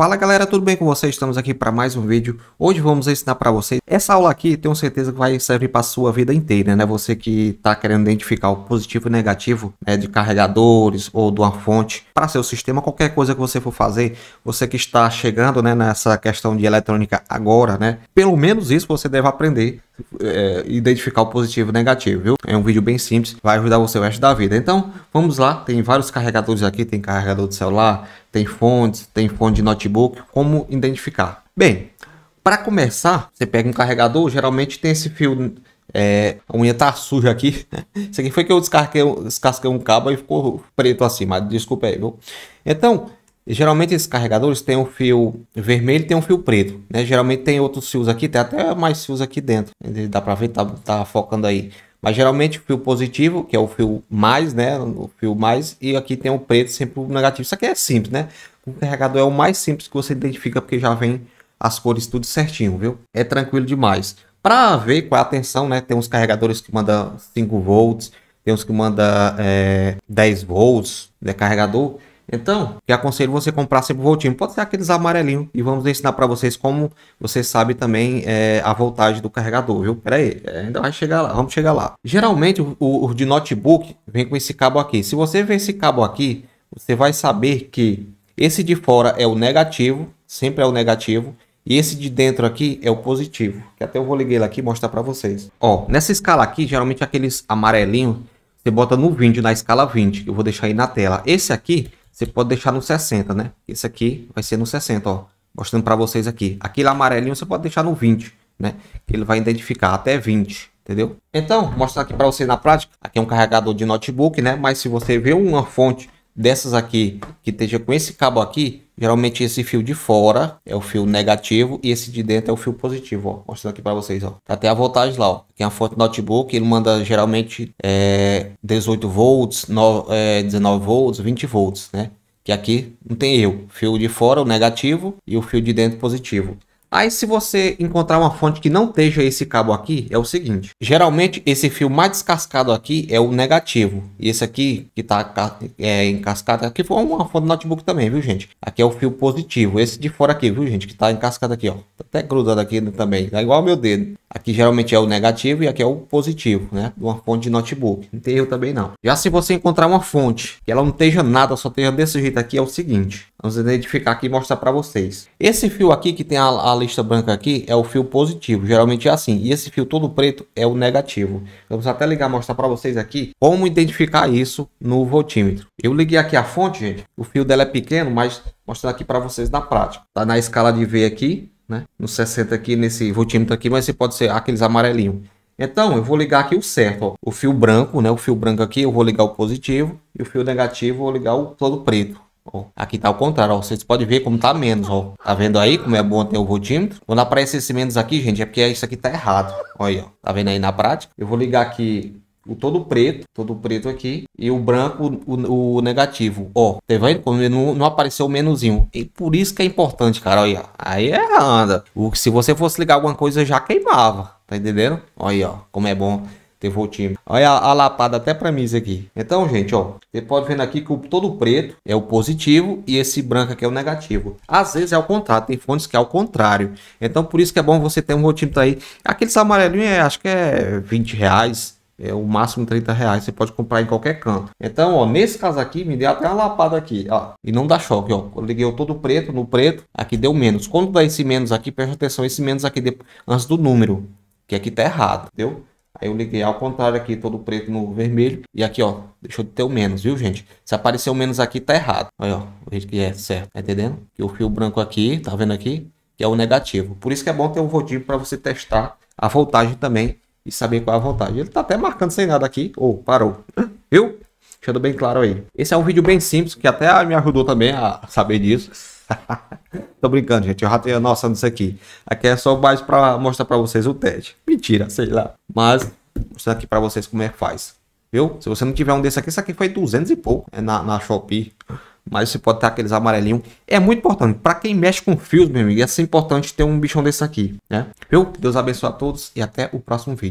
Fala galera, tudo bem com vocês? Estamos aqui para mais um vídeo. Hoje vamos ensinar para vocês. Essa aula aqui, tenho certeza que vai servir para sua vida inteira, né? Você que está querendo identificar o positivo e negativo né, de carregadores ou de uma fonte para seu sistema, qualquer coisa que você for fazer, você que está chegando né, nessa questão de eletrônica agora, né? Pelo menos isso você deve aprender é, identificar o positivo e o negativo, viu? É um vídeo bem simples, vai ajudar você o resto da vida. Então, vamos lá, tem vários carregadores aqui, tem carregador de celular, tem fontes, tem fonte de notebook, como identificar. Bem, para começar, você pega um carregador, geralmente tem esse fio é, a unha tá suja aqui. Isso aqui foi que eu descasquei, descasquei um cabo e ficou preto assim, mas desculpa aí, viu? Então, geralmente esses carregadores têm um fio vermelho e tem um fio preto, né? Geralmente tem outros fios aqui, tem até mais fios aqui dentro. Dá para ver, tá, tá focando aí. Mas geralmente o fio positivo, que é o fio mais, né? O fio mais, e aqui tem o preto, sempre o negativo. Isso aqui é simples, né? O carregador é o mais simples que você identifica, porque já vem as cores tudo certinho, viu? É tranquilo demais. Para ver qual é a tensão, né? Tem uns carregadores que mandam 5 volts, tem uns que mandam é, eh, 10 volts, né? Carregador então, que aconselho você comprar sempre voltinho. Pode ser aqueles amarelinhos. E vamos ensinar para vocês como você sabe também é, a voltagem do carregador, viu? Pera aí, é, ainda vai chegar lá. Vamos chegar lá. Geralmente, o, o de notebook vem com esse cabo aqui. Se você ver esse cabo aqui, você vai saber que esse de fora é o negativo, sempre é o negativo. E esse de dentro aqui é o positivo, que até eu vou ligar ele aqui e mostrar para vocês. Ó, nessa escala aqui, geralmente aqueles amarelinhos, você bota no 20, na escala 20, que eu vou deixar aí na tela. Esse aqui você pode deixar no 60, né? Esse aqui vai ser no 60, ó. Mostrando para vocês aqui. Aquele amarelinho você pode deixar no 20, né? Ele vai identificar até 20, entendeu? Então, mostrar aqui para vocês na prática. Aqui é um carregador de notebook, né? Mas se você vê uma fonte dessas aqui que esteja com esse cabo aqui, Geralmente esse fio de fora é o fio negativo e esse de dentro é o fio positivo, ó. Mostrando aqui para vocês, ó. Tá até a voltagem lá, ó. Aqui é uma fonte notebook, ele manda geralmente é, 18 volts, é, 19 volts, 20 volts, né? Que aqui não tem erro. Fio de fora o negativo e o fio de dentro positivo. Aí se você encontrar uma fonte que não esteja esse cabo aqui, é o seguinte. Geralmente esse fio mais descascado aqui é o negativo. E esse aqui que está é, encascado aqui foi uma fonte do notebook também, viu gente? Aqui é o fio positivo. Esse de fora aqui, viu gente? Que está encascado aqui, ó. Tá até grudado aqui também. Tá igual ao meu dedo. Aqui geralmente é o negativo e aqui é o positivo, né? Uma fonte de notebook. Não tem erro também não. Já se você encontrar uma fonte que ela não esteja nada, só esteja desse jeito aqui, é o seguinte. Vamos identificar aqui e mostrar para vocês. Esse fio aqui que tem a, a, lista branca aqui é o fio positivo. Geralmente é assim. E esse fio todo preto é o negativo. Vamos até ligar mostrar para vocês aqui como identificar isso no voltímetro. Eu liguei aqui a fonte, gente. O fio dela é pequeno, mas mostrando aqui para vocês na prática. Tá na escala de V aqui né? No 60 aqui, nesse voltímetro aqui, mas você pode ser aqueles amarelinhos. Então, eu vou ligar aqui o certo, ó. o fio branco, né? O fio branco aqui eu vou ligar o positivo e o fio negativo eu vou ligar o todo preto. Ó, aqui tá ao contrário, ó. vocês podem ver como tá menos, ó. Tá vendo aí como é bom ter o voltímetro? Quando aparece esse menos aqui, gente, é porque isso aqui tá errado. Olha aí, ó. Tá vendo aí na prática? Eu vou ligar aqui o todo preto, todo preto aqui, e o branco, o, o negativo. Ó, tá vendo? Não, não apareceu o menuzinho. E por isso que é importante, cara. Olha, aí é anda. O, se você fosse ligar alguma coisa, já queimava. Tá entendendo? Olha ó, como é bom ter voltinho. Olha a, a, lapada até pra mim isso aqui. Então, gente, ó. Você pode ver aqui que o todo preto é o positivo e esse branco aqui é o negativo. Às vezes é o contrário, tem fontes que é o contrário. Então, por isso que é bom você ter um rotinho tá aí. Aqueles amarelinhos, é, acho que é 20 reais é o máximo 30 reais, você pode comprar em qualquer canto. Então, ó, nesse caso aqui, me deu até uma lapada aqui, ó, e não dá choque, ó. Eu liguei todo preto, no preto, aqui deu menos. Quando dá esse menos aqui, presta atenção, esse menos aqui de, antes do número, que aqui tá errado, entendeu? Aí eu liguei ao contrário aqui, todo preto no vermelho. E aqui, ó, deixou de ter o menos, viu, gente? Se apareceu menos aqui, tá errado. Aí, ó, o que é certo, tá entendendo? Que o fio branco aqui, tá vendo aqui? Que é o negativo. Por isso que é bom ter um rodinho para você testar a voltagem também e saber qual é a vantagem. Ele tá até marcando sem nada aqui. Ou, oh, parou. Viu? Deixando bem claro aí. Esse é um vídeo bem simples, que até me ajudou também a saber disso. Tô brincando, gente. Eu já tenho nossa disso aqui. Aqui é só mais pra mostrar pra vocês o teste. Mentira, sei lá. Mas, mostrar aqui pra vocês como é que faz. Viu? Se você não tiver um desse aqui, esse aqui foi 200 e pouco. É na, na Shopee mas você pode ter aqueles amarelinhos. É muito importante. Para quem mexe com fios, meu amigo, é importante ter um bichão desse aqui, né? Deus abençoe a todos e até o próximo vídeo.